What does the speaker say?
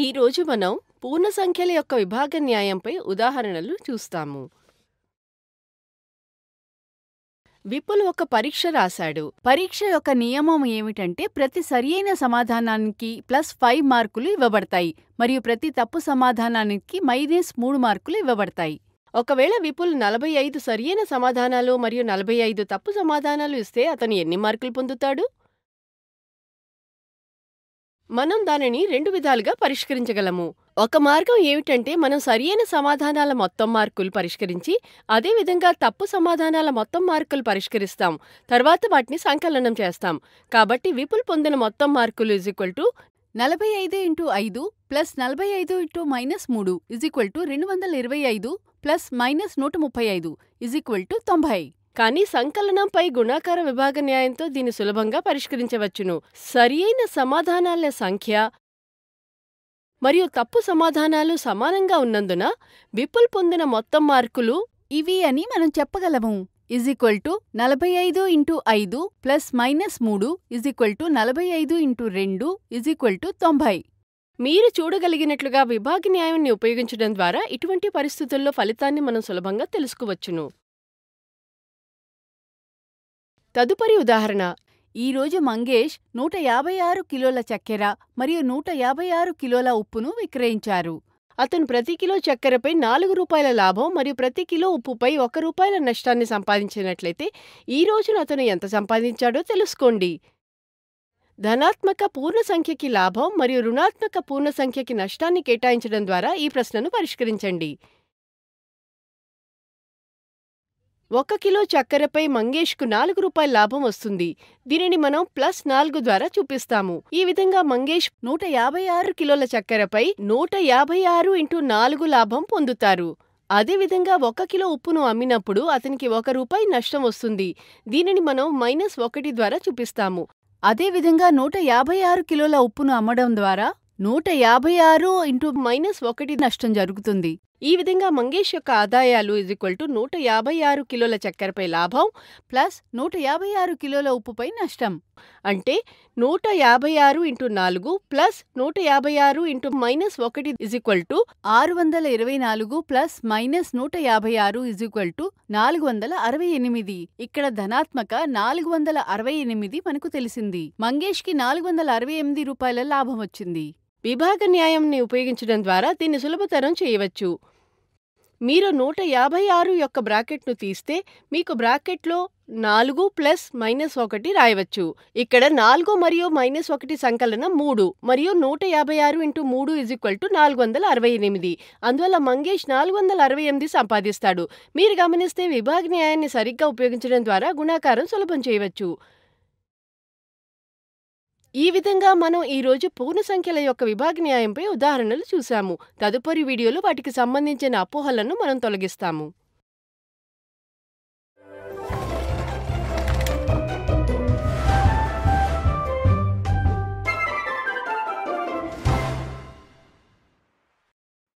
ఈ రోజు మనం పూర్ణ సంఖ్యల యొక్క విభాగ న్యాయంపై ఉదాహరణలు చూస్తాము విపుల్ ఒక పరీక్ష రాశాడు పరీక్ష యొక్క నియమం ఏమిటంటే ప్రతి సరియైన సమాధానానికి ప్లస్ ఫైవ్ మార్కులు ఇవ్వబడతాయి మరియు ప్రతి తప్పు సమాధానానికి మైనస్ మూడు మార్కులు ఇవ్వబడతాయి ఒకవేళ విపుల్ నలభై ఐదు సరియైన సమాధానాలు మరియు నలభై ఐదు తప్పు సమాధానాలు ఇస్తే అతను ఎన్ని మార్కులు పొందుతాడు మనం దానిని రెండు విధాలుగా పరిష్కరించగలము ఒక మార్గం ఏమిటంటే మనం సరియైన సమాధానాల మొత్తం మార్కులు పరిష్కరించి అదేవిధంగా తప్పు సమాధానాల మొత్తం మార్కులు పరిష్కరిస్తాం తర్వాత వాటిని సంకలనం చేస్తాం కాబట్టి విపుల్ పొందిన మొత్తం మార్కులు ఇజ్ ఈక్వల్ టు నలభై ఐదు ఇంటూ ఐదు ప్లస్ నలభై ఐదు ఇంటూ మైనస్ మూడు ఇజ్ ఈక్వల్ టు రెండు వందల ఇరవై ఐదు ప్లస్ మైనస్ నూట ముప్పై ఐదు ఇజ్ ఈక్వల్ టు తొంభై కానీ సంకలనంపై గుణాకార విభాగ న్యాయంతో దీన్ని సులభంగా పరిష్కరించవచ్చును సరియైన సమాధానాల సంఖ్య మరియు తప్పు సమాధానాలు సమానంగా ఉన్నందున విపుల్ పొందిన మొత్తం మార్కులు ఇవి అని మనం చెప్పగలము ఇజ్ ఈక్వల్ టు నలభై ఐదు ఇంటూ ఐదు ప్లస్ మైనస్ మూడు ఇజ్ ఈక్వల్ టు నలభై ఐదు ఇంటూ రెండు ఇజ్ ఈక్వల్ టు తొంభై మీరు చూడగలిగినట్లుగా విభాగ న్యాయాన్ని ఉపయోగించడం ద్వారా ఇటువంటి పరిస్థితుల్లో ఫలితాన్ని మనం సులభంగా తెలుసుకోవచ్చును తదుపరి ఉదాహరణ ఈరోజు మంగేష్ నూట యాభై ఆరు కిలోల చక్కెర మరియు నూట యాభై ఆరు కిలోల ఉప్పును విక్రయించారు అతను ప్రతి కిలో చక్కెరపై నాలుగు రూపాయల లాభం మరియు ప్రతి కిలో ఉప్పుపై ఒక రూపాయల నష్టాన్ని సంపాదించినట్లయితే ఈ రోజున అతను ఎంత సంపాదించాడో తెలుసుకోండి ధనాత్మక పూర్ణ సంఖ్యకి లాభం మరియు రుణాత్మక పూర్ణ సంఖ్యకి నష్టాన్ని కేటాయించడం ద్వారా ఈ ప్రశ్నను పరిష్కరించండి ఒక కిలో చక్కెరపై మంగేష్కు నాలుగు రూపాయల లాభం వస్తుంది దీనిని మనం ప్లస్ నాలుగు ద్వారా చూపిస్తాము ఈ విధంగా మంగేష్ నూట యాభై ఆరు కిలోల చక్కెరపై నూట యాభై ఆరు ఇంటూ నాలుగు లాభం పొందుతారు అదేవిధంగా ఒక కిలో ఉప్పును అమ్మినప్పుడు అతనికి ఒక రూపాయి నష్టం వస్తుంది దీనిని మనం మైనస్ ఒకటి ద్వారా చూపిస్తాము అదేవిధంగా నూట యాభై ఆరు కిలోల ఉప్పును అమ్మడం ద్వారా నూట యాభై ఆరు ఇంటూ మైనస్ ఒకటి నష్టం జరుగుతుంది ఈ విధంగా మంగేష్ యొక్క ఆదాయాలు ఇజ్ ఈక్వల్ టు నూట యాభై ఆరు కిలోల చక్కెరపై లాభం ప్లస్ నూట యాభై ఆరు కిలోల ఉప్పుపై నష్టం అంటే నూట యాభై ఆరు ఇంటూ నాలుగు ప్లస్ నూట యాభై ఆరు ఇంటూ మైనస్ ఒకటి ఇజ్ ఈక్వల్ టు ఆరు వందల ఇరవై నాలుగు ప్లస్ మైనస్ నూట యాభై ఆరు ఇజ్ ఈక్వల్ టు నాలుగు వందల అరవై ఎనిమిది ఇక్కడ ధనాత్మక నాలుగు వందల అరవై ఎనిమిది మనకు తెలిసింది మంగేష్ కి నాలుగు వందల అరవై ఎనిమిది రూపాయల లాభం వచ్చింది విభాగ న్యాయంని ఉపయోగించడం ద్వారా దీన్ని సులభతరం చేయవచ్చు మీరు నూట యాభై ఆరు యొక్క బ్రాకెట్ను తీస్తే మీకు బ్రాకెట్లో నాలుగు ప్లస్ మైనస్ ఒకటి రాయవచ్చు ఇక్కడ నాలుగు మరియు మైనస్ ఒకటి సంకలనం మూడు మరియు నూట యాభై ఆరు ఇంటూ మూడు ఇజ్ ఈక్వల్ టు నాలుగు వందల అరవై ఎనిమిది అందువల్ల మంగేష్ నాలుగు వందల అరవై ఎనిమిది సంపాదిస్తాడు మీరు గమనిస్తే విభాగ న్యాయాన్ని సరిగ్గా ఉపయోగించడం ద్వారా గుణాకారం సులభం చేయవచ్చు ఈ విధంగా మనం ఈరోజు పూర్ణ సంఖ్యల యొక్క విభాగ న్యాయంపై ఉదాహరణలు చూశాము తదుపరి వీడియోలో వాటికి సంబంధించిన అపోహలను మనం తొలగిస్తాము